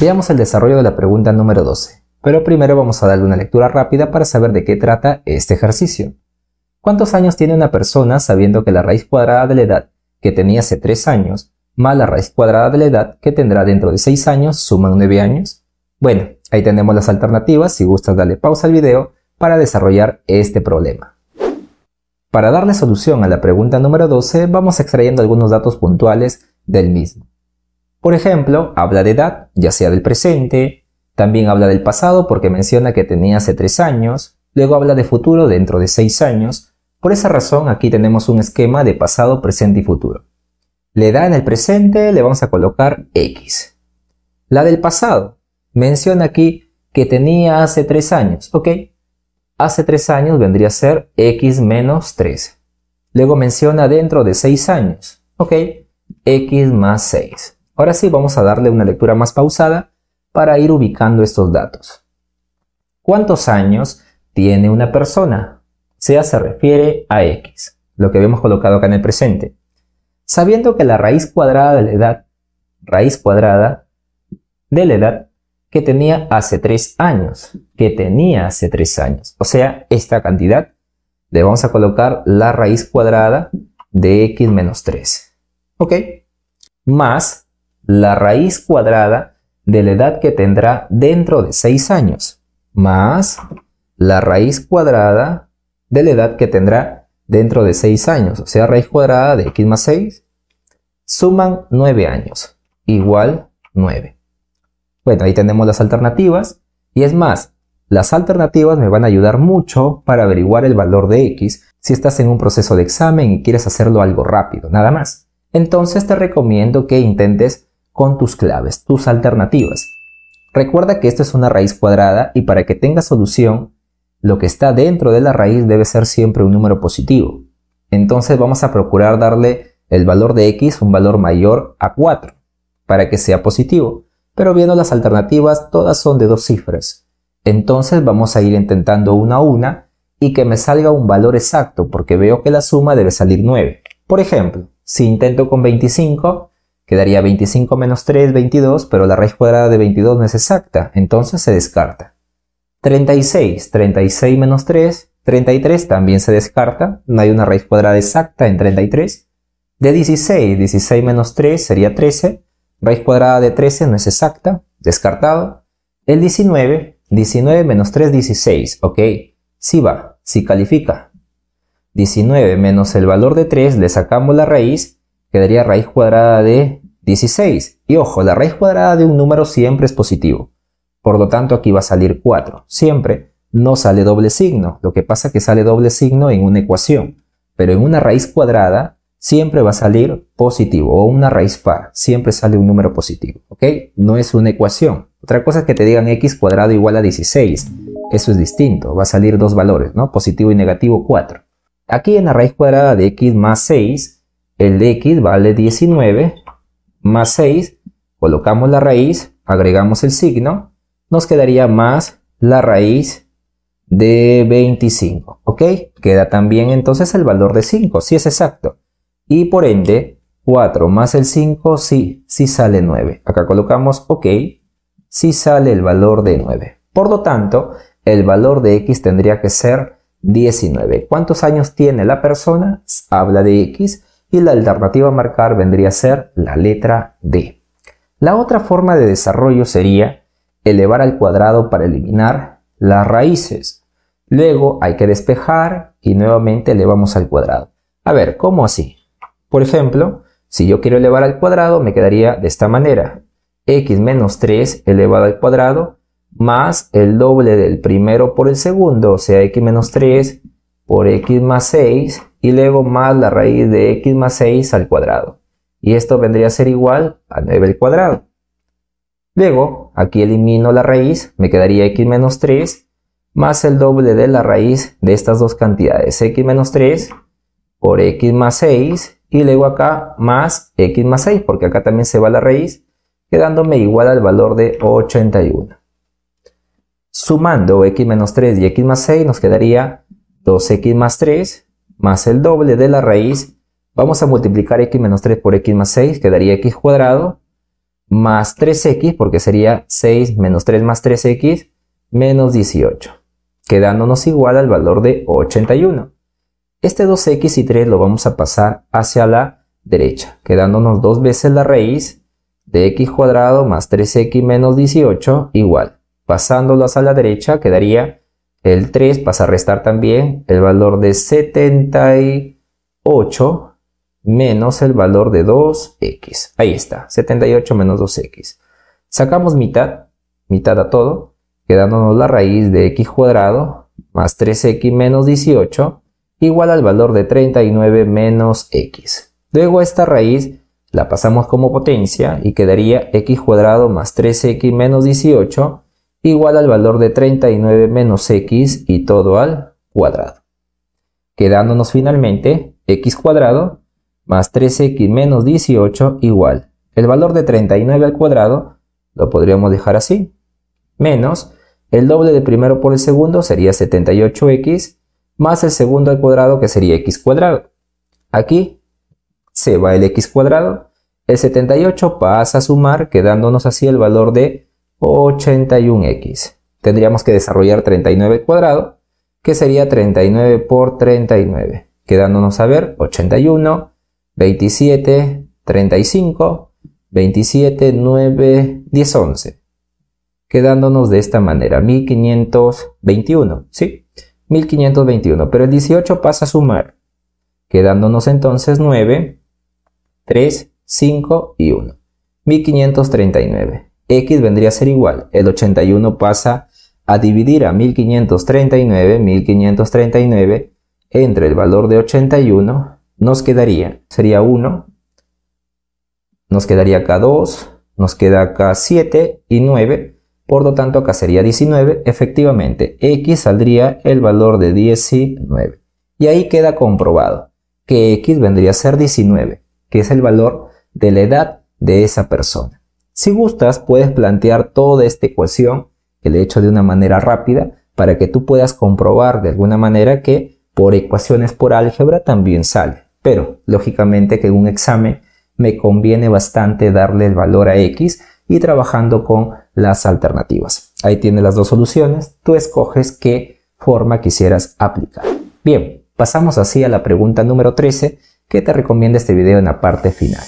Veamos el desarrollo de la pregunta número 12, pero primero vamos a darle una lectura rápida para saber de qué trata este ejercicio. ¿Cuántos años tiene una persona sabiendo que la raíz cuadrada de la edad que tenía hace 3 años más la raíz cuadrada de la edad que tendrá dentro de 6 años suman 9 años? Bueno, ahí tenemos las alternativas, si gustas dale pausa al video para desarrollar este problema. Para darle solución a la pregunta número 12 vamos extrayendo algunos datos puntuales del mismo. Por ejemplo, habla de edad, ya sea del presente, también habla del pasado porque menciona que tenía hace 3 años, luego habla de futuro dentro de 6 años, por esa razón aquí tenemos un esquema de pasado, presente y futuro. le da en el presente le vamos a colocar X. La del pasado, menciona aquí que tenía hace 3 años, ok, hace 3 años vendría a ser X menos 3. Luego menciona dentro de 6 años, ok, X más 6. Ahora sí, vamos a darle una lectura más pausada para ir ubicando estos datos. ¿Cuántos años tiene una persona? Sea se refiere a X, lo que habíamos colocado acá en el presente. Sabiendo que la raíz cuadrada de la edad, raíz cuadrada de la edad que tenía hace 3 años, que tenía hace 3 años. O sea, esta cantidad le vamos a colocar la raíz cuadrada de x menos 3. ¿Ok? Más la raíz cuadrada de la edad que tendrá dentro de 6 años, más la raíz cuadrada de la edad que tendrá dentro de 6 años, o sea, raíz cuadrada de x más 6, suman 9 años, igual 9. Bueno, ahí tenemos las alternativas, y es más, las alternativas me van a ayudar mucho para averiguar el valor de x si estás en un proceso de examen y quieres hacerlo algo rápido, nada más. Entonces te recomiendo que intentes con tus claves, tus alternativas. Recuerda que esto es una raíz cuadrada y para que tenga solución, lo que está dentro de la raíz debe ser siempre un número positivo. Entonces vamos a procurar darle el valor de x un valor mayor a 4 para que sea positivo. Pero viendo las alternativas, todas son de dos cifras. Entonces vamos a ir intentando una a una y que me salga un valor exacto porque veo que la suma debe salir 9. Por ejemplo, si intento con 25, Quedaría 25 menos 3, 22, pero la raíz cuadrada de 22 no es exacta, entonces se descarta. 36, 36 menos 3, 33 también se descarta, no hay una raíz cuadrada exacta en 33. De 16, 16 menos 3 sería 13, raíz cuadrada de 13 no es exacta, descartado. El 19, 19 menos 3, 16, ok, si va, si califica. 19 menos el valor de 3, le sacamos la raíz quedaría raíz cuadrada de 16. Y ojo, la raíz cuadrada de un número siempre es positivo. Por lo tanto, aquí va a salir 4. Siempre no sale doble signo. Lo que pasa es que sale doble signo en una ecuación. Pero en una raíz cuadrada siempre va a salir positivo. O una raíz par. Siempre sale un número positivo. ¿Ok? No es una ecuación. Otra cosa es que te digan x cuadrado igual a 16. Eso es distinto. Va a salir dos valores, ¿no? Positivo y negativo 4. Aquí en la raíz cuadrada de x más 6 el de x vale 19 más 6, colocamos la raíz, agregamos el signo, nos quedaría más la raíz de 25, ¿ok? Queda también entonces el valor de 5, si es exacto. Y por ende, 4 más el 5, sí, sí sale 9. Acá colocamos OK, sí sale el valor de 9. Por lo tanto, el valor de X tendría que ser 19. ¿Cuántos años tiene la persona? Habla de X y la alternativa a marcar vendría a ser la letra D. La otra forma de desarrollo sería elevar al cuadrado para eliminar las raíces. Luego hay que despejar y nuevamente elevamos al cuadrado. A ver, ¿cómo así? Por ejemplo, si yo quiero elevar al cuadrado me quedaría de esta manera. x menos 3 elevado al cuadrado más el doble del primero por el segundo, o sea, x menos 3 por x más 6 y luego más la raíz de x más 6 al cuadrado. Y esto vendría a ser igual a 9 al cuadrado. Luego, aquí elimino la raíz, me quedaría x menos 3 más el doble de la raíz de estas dos cantidades, x menos 3 por x más 6 y luego acá más x más 6 porque acá también se va la raíz, quedándome igual al valor de 81. Sumando x menos 3 y x más 6 nos quedaría 2x más 3 más el doble de la raíz. Vamos a multiplicar x menos 3 por x más 6, quedaría x cuadrado, más 3x, porque sería 6 menos 3 más 3x, menos 18, quedándonos igual al valor de 81. Este 2x y 3 lo vamos a pasar hacia la derecha, quedándonos dos veces la raíz de x cuadrado más 3x menos 18 igual. Pasándolo hacia la derecha quedaría el 3 pasa a restar también el valor de 78 menos el valor de 2x. Ahí está, 78 menos 2x. Sacamos mitad, mitad a todo, quedándonos la raíz de x cuadrado más 3x menos 18 igual al valor de 39 menos x. Luego esta raíz la pasamos como potencia y quedaría x cuadrado más 3x menos 18 igual al valor de 39 menos x y todo al cuadrado. Quedándonos finalmente x cuadrado más 3x menos 18 igual. El valor de 39 al cuadrado lo podríamos dejar así. Menos el doble de primero por el segundo sería 78x más el segundo al cuadrado que sería x cuadrado. Aquí se va el x cuadrado. El 78 pasa a sumar quedándonos así el valor de 81x. Tendríamos que desarrollar 39 cuadrado, que sería 39 por 39, quedándonos a ver 81, 27, 35, 27, 9, 10, 11. Quedándonos de esta manera, 1521, ¿sí? 1521, pero el 18 pasa a sumar, quedándonos entonces 9, 3, 5 y 1. 1539 x vendría a ser igual. El 81 pasa a dividir a 1539, 1539 entre el valor de 81 nos quedaría, sería 1, nos quedaría acá 2, nos queda acá 7 y 9, por lo tanto acá sería 19, efectivamente x saldría el valor de 19. Y ahí queda comprobado que x vendría a ser 19, que es el valor de la edad de esa persona. Si gustas, puedes plantear toda esta ecuación, que le he hecho de una manera rápida, para que tú puedas comprobar de alguna manera que por ecuaciones por álgebra también sale. Pero, lógicamente que en un examen me conviene bastante darle el valor a X y trabajando con las alternativas. Ahí tienes las dos soluciones, tú escoges qué forma quisieras aplicar. Bien, pasamos así a la pregunta número 13 que te recomienda este video en la parte final.